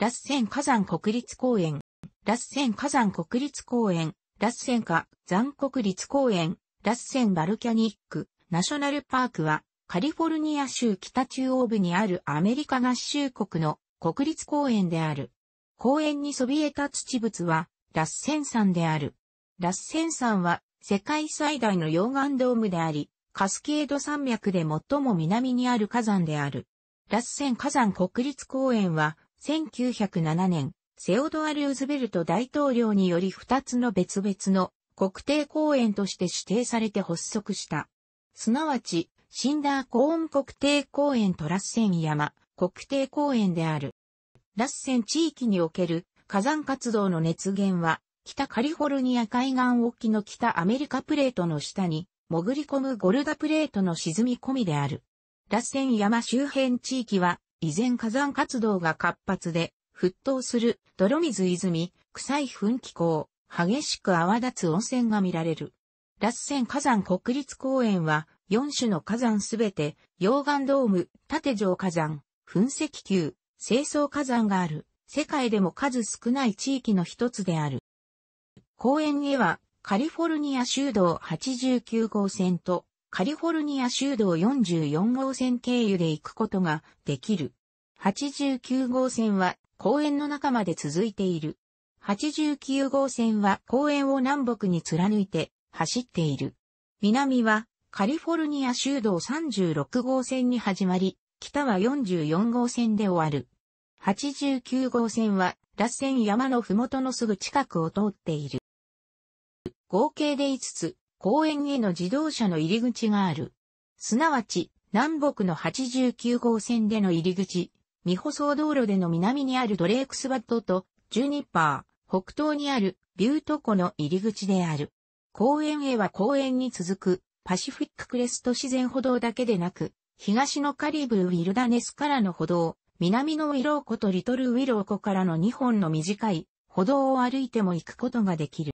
ラッセン火山国立公園、ラッセン火山国立公園、ラッセン火山国立公園、ラッセンバルキャニック、ナショナルパークは、カリフォルニア州北中央部にあるアメリカ合衆国の国立公園である。公園にそびえた土物は、ラッセン山である。ラッセン山は、世界最大の溶岩ドームであり、カスケード山脈で最も南にある火山である。ラッセン火山国立公園は、1907年、セオドア・ルーズベルト大統領により2つの別々の国定公園として指定されて発足した。すなわち、シンダーコーン国定公園とラッセン山国定公園である。ラッセン地域における火山活動の熱源は、北カリフォルニア海岸沖の北アメリカプレートの下に潜り込むゴルダプレートの沈み込みである。ラッセン山周辺地域は依然火山活動が活発で、沸騰する泥水泉、臭い噴気口、激しく泡立つ温泉が見られる。ラッセン火山国立公園は、4種の火山すべて、溶岩ドーム、縦状火山、噴石球、清掃火山がある、世界でも数少ない地域の一つである。公園へは、カリフォルニア州道89号線と、カリフォルニア州道44号線経由で行くことができる。89号線は公園の中まで続いている。89号線は公園を南北に貫いて走っている。南はカリフォルニア州道36号線に始まり、北は44号線で終わる。89号線は脱線山のふもとのすぐ近くを通っている。合計で5つ公園への自動車の入り口がある。すなわち、南北の89号線での入り口、未舗装道路での南にあるドレークスバットと、ジュニパー、北東にあるビュート湖の入り口である。公園へは公園に続く、パシフィッククレスト自然歩道だけでなく、東のカリブルウィルダネスからの歩道、南のウィロー湖とリトルウィロー湖からの2本の短い歩道を歩いても行くことができる。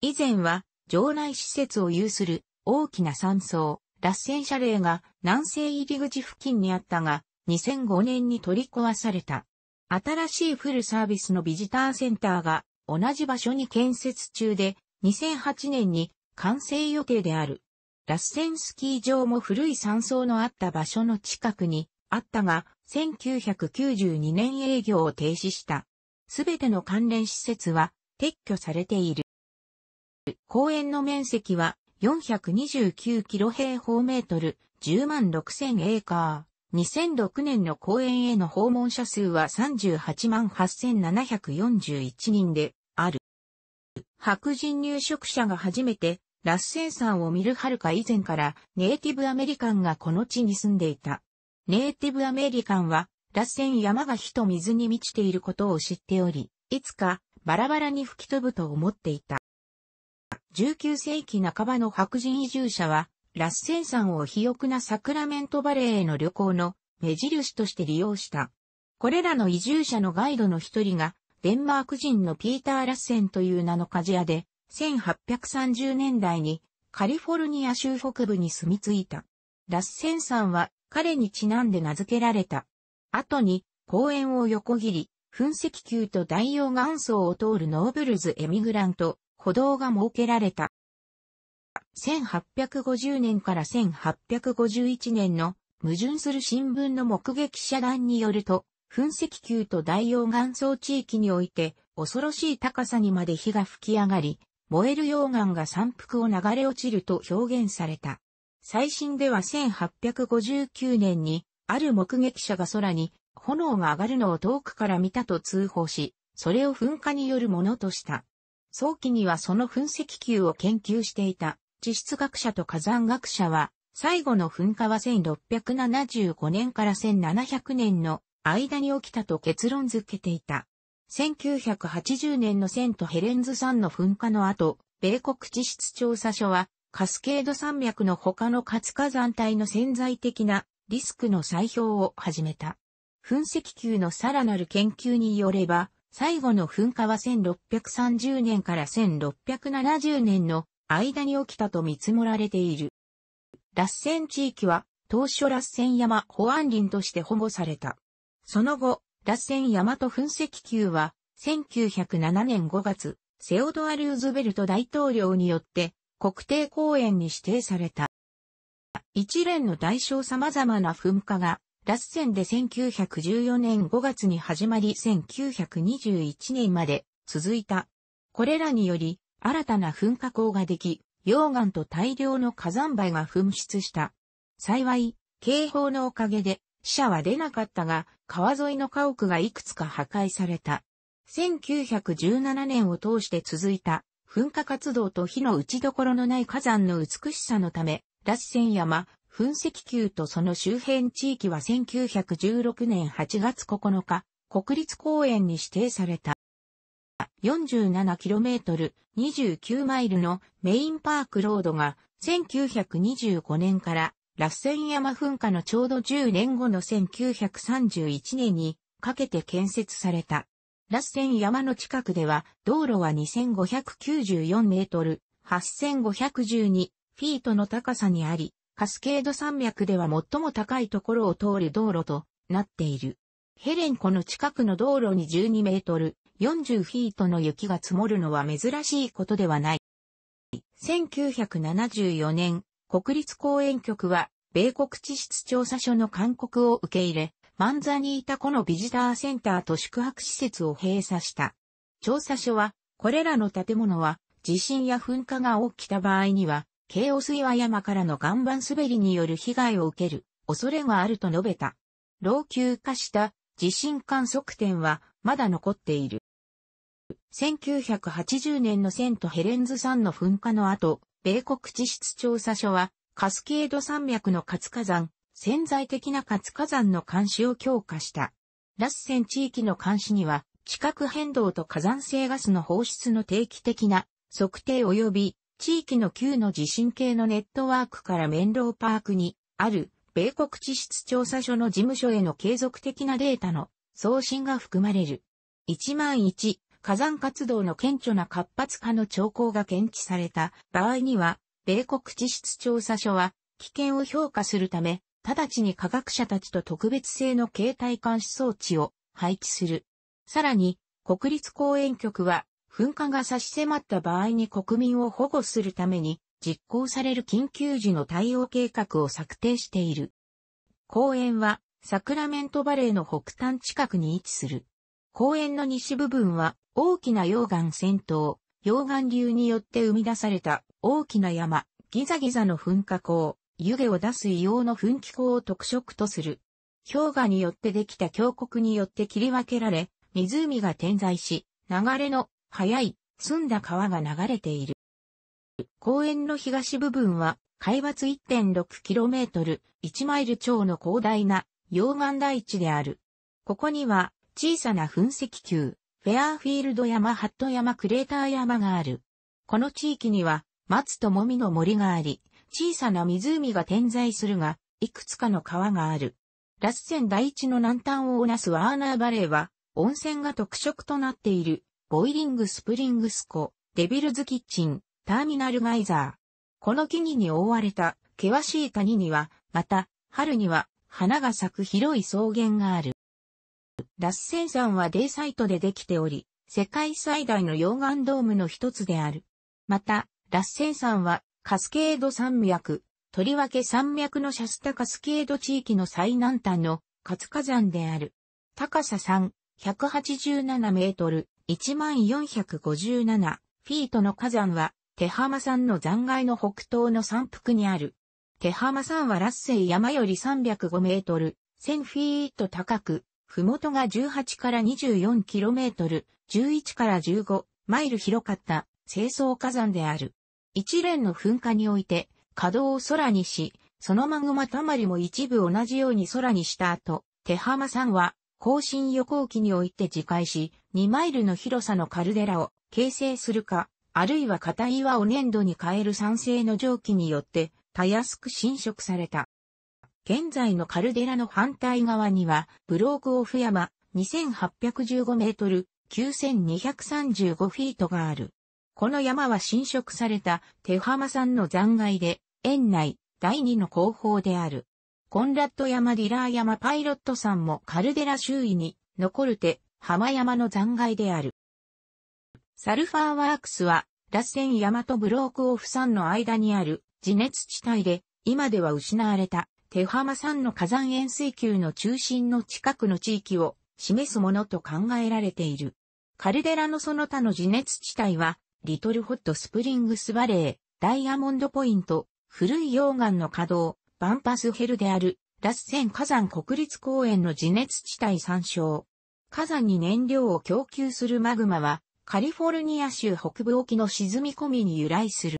以前は城内施設を有する大きな山荘、螺旋車ンが南西入り口付近にあったが、2005年に取り壊された。新しいフルサービスのビジターセンターが同じ場所に建設中で、2008年に完成予定である。螺旋スキー場も古い山荘のあった場所の近くにあったが、1992年営業を停止した。すべての関連施設は撤去されている。公園の面積は429キロ平方メートル、10万6000エーカー。2006年の公園への訪問者数は38万8741人である。白人入植者が初めてラッセン山を見るはるか以前からネイティブアメリカンがこの地に住んでいた。ネイティブアメリカンはラッセン山が火と水に満ちていることを知っており、いつかバラバラに吹き飛ぶと思っていた。19世紀半ばの白人移住者は、ラッセン山を肥沃なサクラメントバレーへの旅行の目印として利用した。これらの移住者のガイドの一人が、デンマーク人のピーター・ラッセンという名の鍛冶屋で、1830年代にカリフォルニア州北部に住み着いた。ラッセン山は彼にちなんで名付けられた。後に公園を横切り、噴石球と大溶岩層を通るノーブルズ・エミグラント、歩道が設けられた。1850年から1851年の矛盾する新聞の目撃者団によると、噴石球と大溶岩層地域において恐ろしい高さにまで火が吹き上がり、燃える溶岩が山腹を流れ落ちると表現された。最新では1859年に、ある目撃者が空に炎が上がるのを遠くから見たと通報し、それを噴火によるものとした。早期にはその噴石球を研究していた地質学者と火山学者は、最後の噴火は1675年から1700年の間に起きたと結論付けていた。1980年のセントヘレンズ山の噴火の後、米国地質調査所は、カスケード山脈の他の活火山帯の潜在的なリスクの再評を始めた。噴石球のさらなる研究によれば、最後の噴火は1630年から1670年の間に起きたと見積もられている。ラッセン地域は当初ラッセン山保安林として保護された。その後、ラッセン山と噴石球は1907年5月、セオドア・ルーズベルト大統領によって国定公園に指定された。一連の大小様々な噴火がラッセンで1914年5月に始まり1921年まで続いた。これらにより、新たな噴火口ができ、溶岩と大量の火山灰が噴出した。幸い、警報のおかげで死者は出なかったが、川沿いの家屋がいくつか破壊された。1917年を通して続いた噴火活動と火の打ちどころのない火山の美しさのため、ラッセン山、噴石球とその周辺地域は1916年8月9日、国立公園に指定された。47km、29マイルのメインパークロードが1925年からラッセン山噴火のちょうど10年後の1931年にかけて建設された。ラッセン山の近くでは道路は2594メートル、8512フィートの高さにあり、カスケード山脈では最も高いところを通る道路となっている。ヘレン湖の近くの道路に12メートル、40フィートの雪が積もるのは珍しいことではない。1974年、国立公園局は、米国地質調査所の勧告を受け入れ、マンザニータ湖のビジターセンターと宿泊施設を閉鎖した。調査所は、これらの建物は、地震や噴火が起きた場合には、ケ王オス岩山からの岩盤滑りによる被害を受ける恐れがあると述べた。老朽化した地震観測点はまだ残っている。1980年のセントヘレンズ山の噴火の後、米国地質調査所はカスケード山脈の活火山、潜在的な活火山の監視を強化した。ラッセン地域の監視には、地殻変動と火山性ガスの放出の定期的な測定及び地域の旧の地震系のネットワークからメンローパークにある米国地質調査所の事務所への継続的なデータの送信が含まれる。1万1、火山活動の顕著な活発化の兆候が検知された場合には、米国地質調査所は危険を評価するため、直ちに科学者たちと特別性の携帯監視装置を配置する。さらに、国立公園局は噴火が差し迫った場合に国民を保護するために実行される緊急時の対応計画を策定している。公園はサクラメントバレーの北端近くに位置する。公園の西部分は大きな溶岩戦闘、溶岩流によって生み出された大きな山、ギザギザの噴火口、湯気を出す硫黄の噴気口を特色とする。氷河によってできた峡谷によって切り分けられ、湖が点在し、流れの早い、澄んだ川が流れている。公園の東部分は、海抜 1.6km、1マイル超の広大な溶岩台地である。ここには、小さな噴石球、フェアーフィールド山、ハット山、クレーター山がある。この地域には、松ともみの森があり、小さな湖が点在するが、いくつかの川がある。ラスセン第一の南端をなすワーナーバレーは、温泉が特色となっているボイリングスプリングスコ、デビルズキッチン、ターミナルガイザー。この木々に覆われた険しい谷には、また、春には花が咲く広い草原がある。ラッセン山はデイサイトでできており、世界最大の溶岩ドームの一つである。また、ラッセン山はカスケード山脈、とりわけ山脈のシャスタカスケード地域の最南端の活火山である。高さ3、187メートル、1457フィートの火山は、手浜山の残骸の北東の山腹にある。手浜山はラッセイ山より305メートル、1000フィート高く、ふもとが18から24キロメートル、11から15マイル広かった清掃火山である。一連の噴火において、稼働を空にし、そのマグマたまりも一部同じように空にした後、手浜山は更新予行期において自戒し、2マイルの広さのカルデラを形成するか、あるいは硬い岩を粘土に変える酸性の蒸気によって、たやすく侵食された。現在のカルデラの反対側には、ブロークオフ山、2815メートル、9235フィートがある。この山は侵食された手浜山の残骸で、園内第二の後方である。コンラッド山ディラー山パイロット山もカルデラ周囲に残る手、浜山の残骸である。サルファーワークスは、ラッセン山とブロークオフ山の間にある地熱地帯で、今では失われた手浜山の火山塩水球の中心の近くの地域を示すものと考えられている。カルデラのその他の地熱地帯は、リトルホットスプリングスバレー、ダイヤモンドポイント、古い溶岩の稼働、バンパスヘルである、ラッセン火山国立公園の地熱地帯参照。火山に燃料を供給するマグマは、カリフォルニア州北部沖の沈み込みに由来する。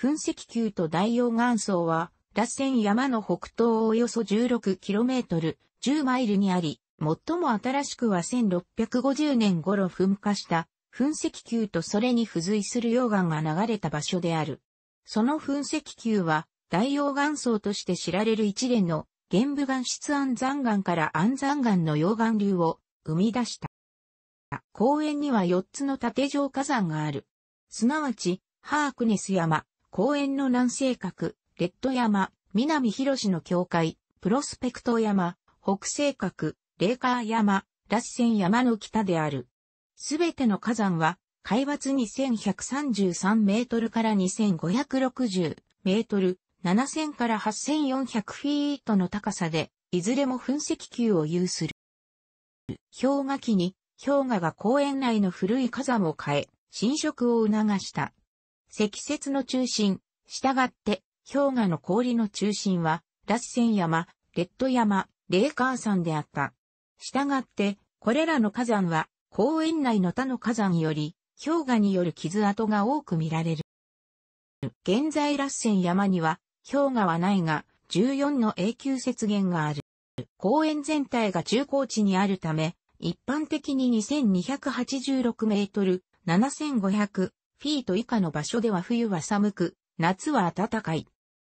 噴石球と大溶岩層は、ラッセン山の北東およそ 16km、10マイルにあり、最も新しくは1650年頃噴火した噴石球とそれに付随する溶岩が流れた場所である。その噴石球は大洋岩層として知られる一連の玄武岩質安山岩から安山岩の溶岩流を生み出した。公園には4つの縦状火山がある。すなわち、ハークネス山、公園の南西角、レッド山、南広市の境界、プロスペクト山、北西角、レーカー山、ラッセン山の北である。すべての火山は、海抜2133メートルから2560メートル、7000から8400フィートの高さで、いずれも噴石球を有する。氷河期に、氷河が公園内の古い火山を変え、侵食を促した。積雪の中心、したがって、氷河の氷の中心は、ラッセン山、レッド山、レーカー山であった。したがって、これらの火山は、公園内の他の火山より、氷河による傷跡が多く見られる。現在ラッセン山には、氷河はないが、14の永久雪原がある。公園全体が中高地にあるため、一般的に2286メートル、7500フィート以下の場所では冬は寒く、夏は暖かい。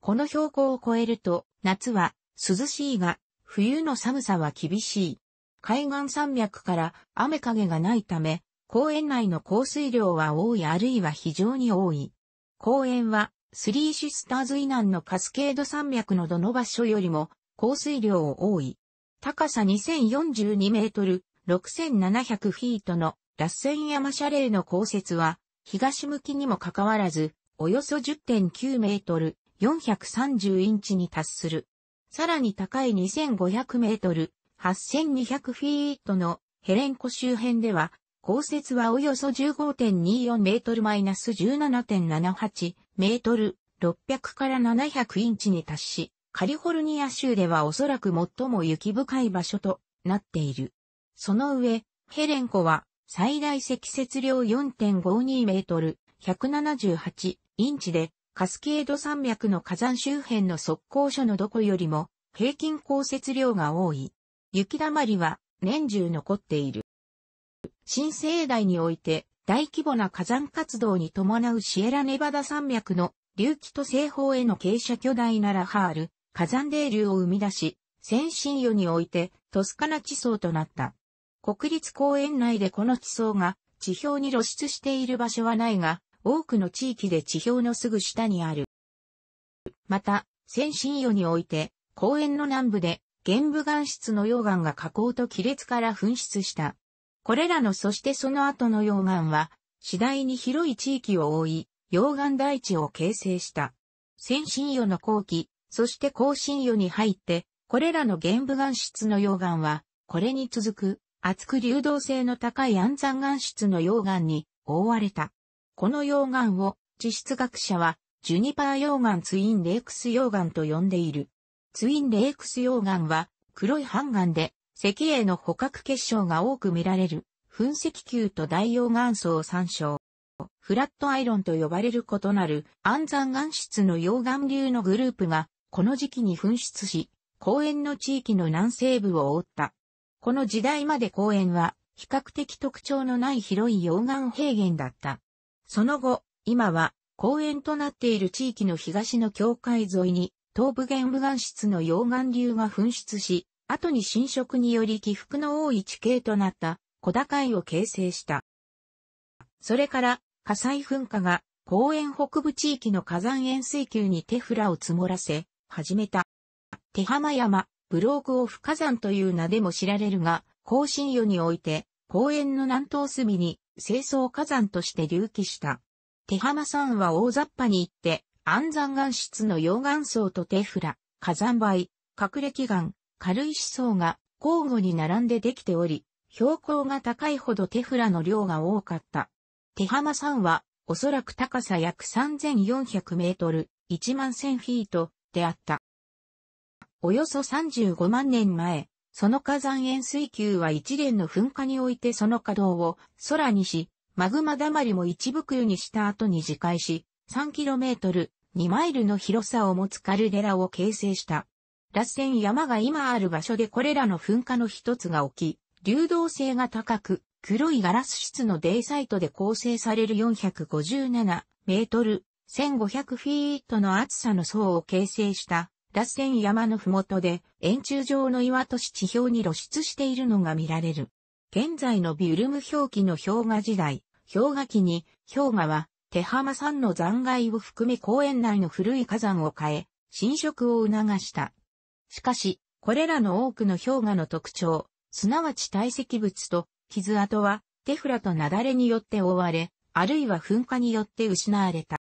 この標高を超えると、夏は涼しいが、冬の寒さは厳しい。海岸山脈から雨影がないため、公園内の降水量は多いあるいは非常に多い。公園はスリーシスターズ以南のカスケード山脈のどの場所よりも降水量を多い。高さ2042メートル、6700フィートのラッセン山シャレーの降雪は、東向きにもかかわらず、およそ10.9メートル、430インチに達する。さらに高い2500メートル、8200フィートのヘレンコ周辺では、降雪はおよそ15.24メートルマイナス17.78メートル600から700インチに達し、カリフォルニア州ではおそらく最も雪深い場所となっている。その上、ヘレン湖は最大積雪量4.52メートル178インチで、カスケード山脈の火山周辺の速攻所のどこよりも平均降雪量が多い。雪だまりは年中残っている。新生代において大規模な火山活動に伴うシエラネバダ山脈の隆起と西方への傾斜巨大なラハール、火山泥流を生み出し、先進世においてトスカナ地層となった。国立公園内でこの地層が地表に露出している場所はないが、多くの地域で地表のすぐ下にある。また、先進世において、公園の南部で、玄武岩質の溶岩が河口と亀裂から噴出した。これらのそしてその後の溶岩は、次第に広い地域を覆い、溶岩大地を形成した。先進予の後期、そして後進予に入って、これらの玄武岩質の溶岩は、これに続く、厚く流動性の高い安山岩質の溶岩に覆われた。この溶岩を、地質学者は、ジュニパー溶岩ツインレークス溶岩と呼んでいる。ツインレークス溶岩は、黒い半岩で、石英の捕獲結晶が多く見られる、噴石球と大溶岩層を参照。フラットアイロンと呼ばれる異なる安山岩質の溶岩流のグループが、この時期に噴出し、公園の地域の南西部を覆った。この時代まで公園は、比較的特徴のない広い溶岩平原だった。その後、今は公園となっている地域の東の境界沿いに東部玄武岩質の溶岩流が噴出し、後に侵食により起伏の多い地形となった小高いを形成した。それから、火災噴火が公園北部地域の火山塩水球にテフラを積もらせ、始めた。手浜山、ブロークオフ火山という名でも知られるが、更新予において、公園の南東隅に清掃火山として隆起した。手浜山は大雑把に行って、安山岩質の溶岩層とテフラ、火山灰、隠れ奇岩、軽石層が交互に並んでできており、標高が高いほどテフラの量が多かった。手浜山は、おそらく高さ約3400メートル、1万1000フィートであった。およそ35万年前、その火山塩水球は一連の噴火においてその稼働を空にし、マグマだまりも一部空にした後に自戒し、3キロメートル、2マイルの広さを持つカルデラを形成した。螺旋山が今ある場所でこれらの噴火の一つが起き、流動性が高く、黒いガラス質のデイサイトで構成される457メートル、1500フィートの厚さの層を形成した螺旋山のふもとで円柱状の岩とし地表に露出しているのが見られる。現在のビュルム氷期の氷河時代、氷河期に氷河は手浜山の残骸を含め公園内の古い火山を変え、侵食を促した。しかし、これらの多くの氷河の特徴、すなわち堆積物と傷跡はテフラと雪崩によって覆われ、あるいは噴火によって失われた。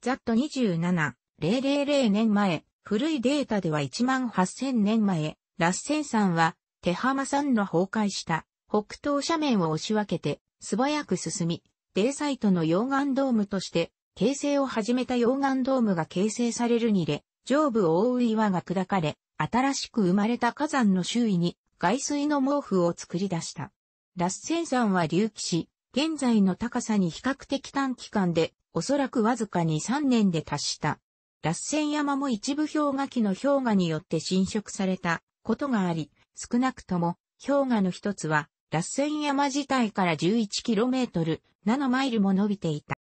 ざっと27、000年前、古いデータでは1万8000年前、ラッセン山は、手浜山の崩壊した北東斜面を押し分けて素早く進み、デーサイトの溶岩ドームとして形成を始めた溶岩ドームが形成されるにれ、上部を覆う岩が砕かれ、新しく生まれた火山の周囲に外水の毛布を作り出した。ラッセン山は隆起し、現在の高さに比較的短期間で、おそらくわずかに3年で達した。ラッセン山も一部氷河期の氷河によって侵食されたことがあり、少なくとも氷河の一つは、ラッセン山自体から 11km、7マイルも伸びていた。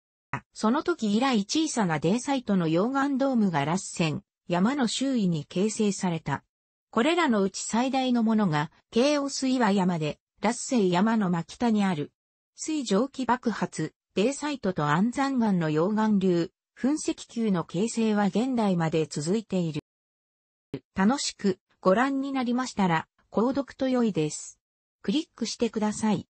その時以来小さなデイサイトの溶岩ドームがラッセン山の周囲に形成された。これらのうち最大のものが、京王水岩山で、ラッセイ山の真北にある。水蒸気爆発、デイサイトと安山岩の溶岩流、噴石球の形成は現代まで続いている。楽しくご覧になりましたら、購読と良いです。クリックしてください。